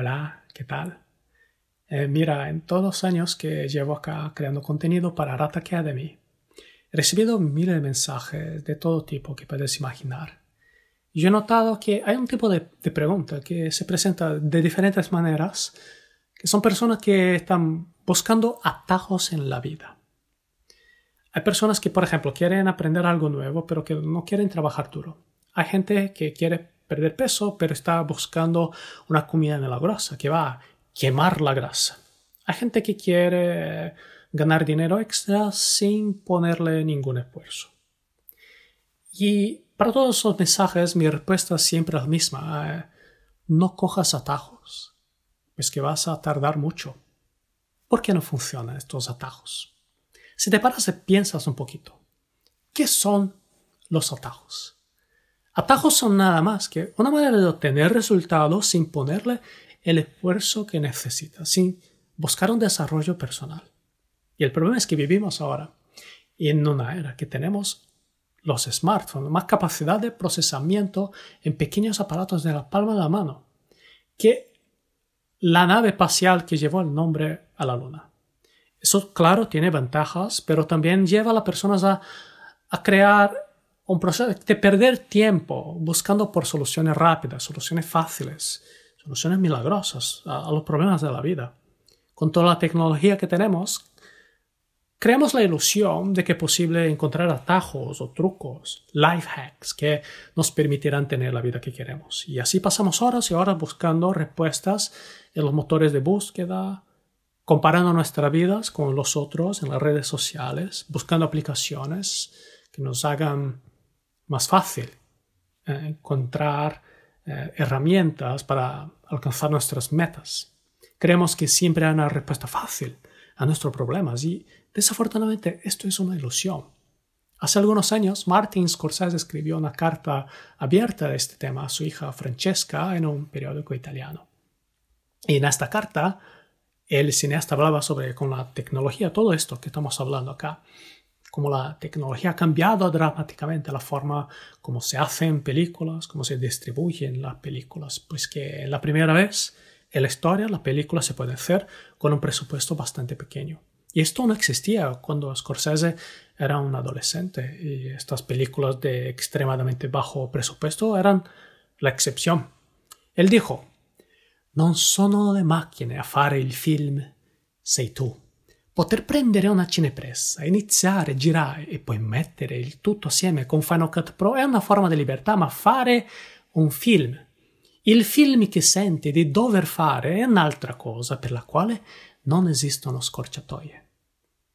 Hola, ¿qué tal? Eh, mira, en todos los años que llevo acá creando contenido para de Academy, he recibido miles de mensajes de todo tipo que puedes imaginar. Yo he notado que hay un tipo de, de pregunta que se presenta de diferentes maneras, que son personas que están buscando atajos en la vida. Hay personas que, por ejemplo, quieren aprender algo nuevo, pero que no quieren trabajar duro. Hay gente que quiere perder peso, pero está buscando una comida milagrosa que va a quemar la grasa. Hay gente que quiere ganar dinero extra sin ponerle ningún esfuerzo. Y para todos esos mensajes mi respuesta es siempre la misma. Eh, no cojas atajos, pues que vas a tardar mucho. ¿Por qué no funcionan estos atajos? Si te paras y piensas un poquito, ¿qué son los atajos? Atajos son nada más que una manera de obtener resultados sin ponerle el esfuerzo que necesita, sin buscar un desarrollo personal. Y el problema es que vivimos ahora y en una era que tenemos los smartphones, más capacidad de procesamiento en pequeños aparatos de la palma de la mano que la nave espacial que llevó el nombre a la Luna. Eso, claro, tiene ventajas, pero también lleva a las personas a, a crear un proceso de perder tiempo buscando por soluciones rápidas, soluciones fáciles, soluciones milagrosas a, a los problemas de la vida. Con toda la tecnología que tenemos, creamos la ilusión de que es posible encontrar atajos o trucos, life hacks que nos permitirán tener la vida que queremos. Y así pasamos horas y horas buscando respuestas en los motores de búsqueda, comparando nuestras vidas con los otros en las redes sociales, buscando aplicaciones que nos hagan más fácil eh, encontrar eh, herramientas para alcanzar nuestras metas. Creemos que siempre hay una respuesta fácil a nuestros problemas y desafortunadamente esto es una ilusión. Hace algunos años, Martin Scorsese escribió una carta abierta de este tema a su hija Francesca en un periódico italiano. Y en esta carta, el cineasta hablaba sobre con la tecnología, todo esto que estamos hablando acá, como la tecnología ha cambiado dramáticamente la forma como se hacen películas, cómo se distribuyen las películas. Pues que la primera vez en la historia la película se puede hacer con un presupuesto bastante pequeño. Y esto no existía cuando Scorsese era un adolescente y estas películas de extremadamente bajo presupuesto eran la excepción. Él dijo, «No sono le macchine a fare el film, sei tú». Poter prendere una cinepressa, iniziare, girare e poi mettere il tutto assieme con Final Cut Pro è una forma di libertà, ma fare un film, il film che senti di dover fare è un'altra cosa per la quale non esistono scorciatoie.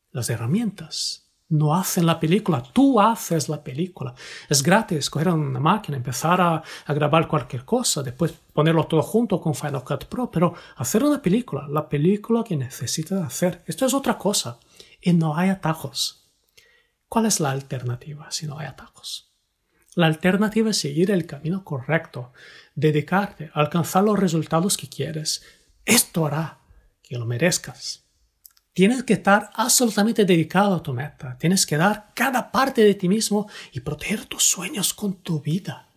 Las herramientas no hacen la película, tú haces la película. Es gratis coger una máquina, empezar a, grabar cualquier cosa, después ponerlo todo junto con Final Cut Pro, pero hacer una película, la película que necesitas hacer, esto es otra cosa. Y no hay atajos. ¿Cuál es la alternativa si no hay atajos? La alternativa es seguir el camino correcto, dedicarte alcanzar los resultados que quieres. Esto hará que lo merezcas. Tienes que estar absolutamente dedicado a tu meta. Tienes que dar cada parte de ti mismo y proteger tus sueños con tu vida.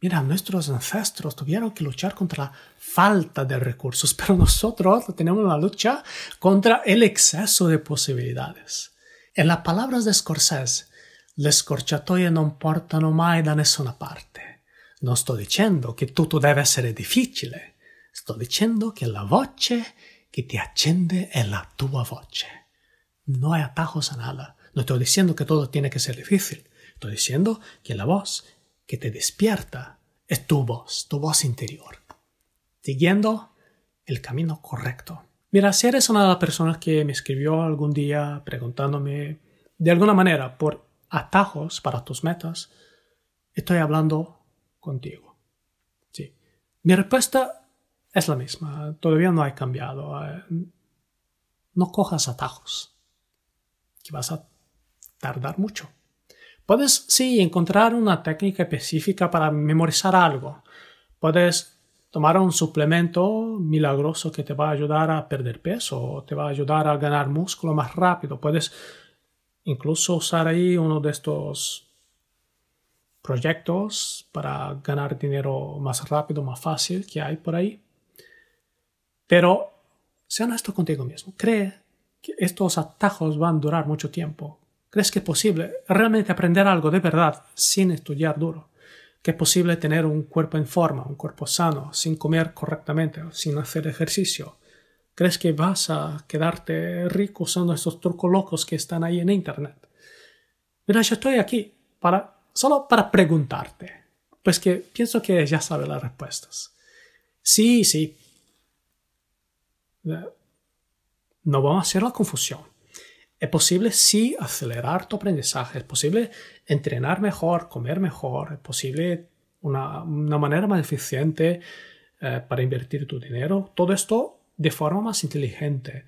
Mira, nuestros ancestros tuvieron que luchar contra la falta de recursos, pero nosotros tenemos la lucha contra el exceso de posibilidades. En las palabras de Scorsese, le no non portano mai da nessuna parte. No estoy diciendo que todo debe ser difícil. Estoy diciendo que la voce que te atiende en la tua voce. No hay atajos a nada. No estoy diciendo que todo tiene que ser difícil. Estoy diciendo que la voz que te despierta es tu voz, tu voz interior. Siguiendo el camino correcto. Mira, si eres una de las personas que me escribió algún día preguntándome de alguna manera por atajos para tus metas, estoy hablando contigo. Sí. Mi respuesta es la misma, todavía no hay cambiado. Eh, no cojas atajos, que vas a tardar mucho. Puedes, sí, encontrar una técnica específica para memorizar algo. Puedes tomar un suplemento milagroso que te va a ayudar a perder peso o te va a ayudar a ganar músculo más rápido. Puedes incluso usar ahí uno de estos proyectos para ganar dinero más rápido, más fácil que hay por ahí. Pero sea honesto contigo mismo. ¿Cree que estos atajos van a durar mucho tiempo? ¿Crees que es posible realmente aprender algo de verdad sin estudiar duro? ¿Que es posible tener un cuerpo en forma, un cuerpo sano, sin comer correctamente, sin hacer ejercicio? ¿Crees que vas a quedarte rico usando estos trucos locos que están ahí en Internet? Mira, yo estoy aquí para, solo para preguntarte, pues que pienso que ya sabes las respuestas. Sí, sí, no vamos a hacer la confusión. Es posible sí acelerar tu aprendizaje, es posible entrenar mejor, comer mejor, es posible una, manera más eficiente eh, para invertir tu dinero. Todo esto de forma más inteligente,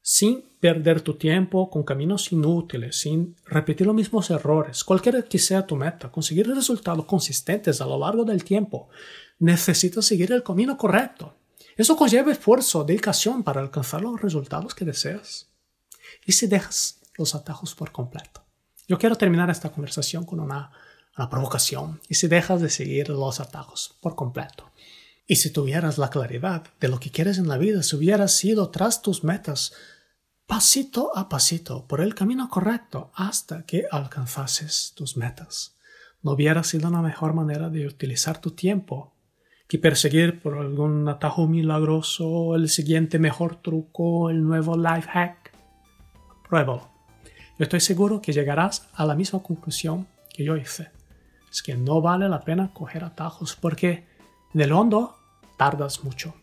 sin perder tu tiempo con caminos inútiles, sin repetir los mismos errores. Cualquiera que sea tu meta, conseguir resultados consistentes a lo largo del tiempo, necesitas seguir el camino correcto, eso conlleva esfuerzo, dedicación para alcanzar los resultados que deseas. Y si dejas los atajos por completo. Yo quiero terminar esta conversación con una, provocación. Y si dejas de seguir los atajos por completo. Y si tuvieras la claridad de lo que quieres en la vida, si hubieras ido tras tus metas, pasito a pasito, por el camino correcto, hasta que alcanzases tus metas, no hubiera sido una mejor manera de utilizar tu tiempo que perseguir por algún atajo milagroso, el siguiente mejor truco, el nuevo life hack. Pruébalo. Yo estoy seguro que llegarás a la misma conclusión que yo hice. Es que no vale la pena coger atajos porque en el hondo tardas mucho.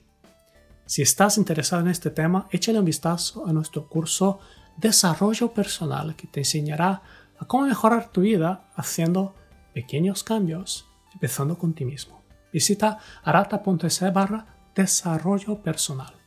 Si estás interesado en este tema, échale un vistazo a nuestro curso Desarrollo Personal que te enseñará a cómo mejorar tu vida haciendo pequeños cambios, empezando con ti mismo. Visita arata.se barra desarrollo personal.